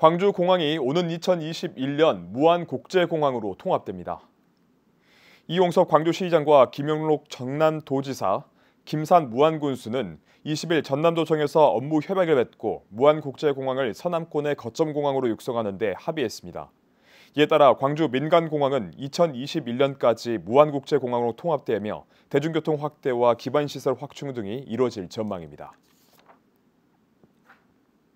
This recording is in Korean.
광주공항이 오는 2021년 무안국제공항으로 통합됩니다. 이용석 광주시의장과 김영록 전남도지사, 김산 무안군수는 20일 전남도청에서 업무 협약을 맺고 무안국제공항을 서남권의 거점공항으로 육성하는 데 합의했습니다. 이에 따라 광주 민간공항은 2021년까지 무안국제공항으로 통합되며 대중교통 확대와 기반시설 확충 등이 이뤄질 전망입니다.